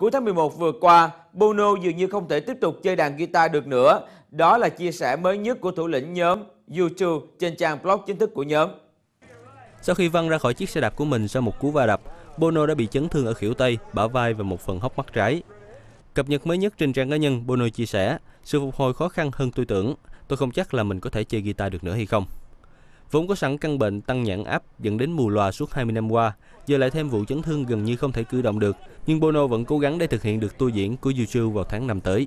Cuối tháng 11 vừa qua, Bono dường như không thể tiếp tục chơi đàn guitar được nữa. Đó là chia sẻ mới nhất của thủ lĩnh nhóm YouTube trên trang blog chính thức của nhóm. Sau khi văng ra khỏi chiếc xe đạp của mình sau một cú va đập, Bono đã bị chấn thương ở khỉu tay, bả vai và một phần hốc mắt trái. Cập nhật mới nhất trên trang cá nhân, Bono chia sẻ, sự phục hồi khó khăn hơn tôi tưởng. Tôi không chắc là mình có thể chơi guitar được nữa hay không. Vốn có sẵn căn bệnh tăng nhãn áp dẫn đến mù lòa suốt 20 năm qua, giờ lại thêm vụ chấn thương gần như không thể cử động được, nhưng Bono vẫn cố gắng để thực hiện được tour diễn của YouTube vào tháng năm tới.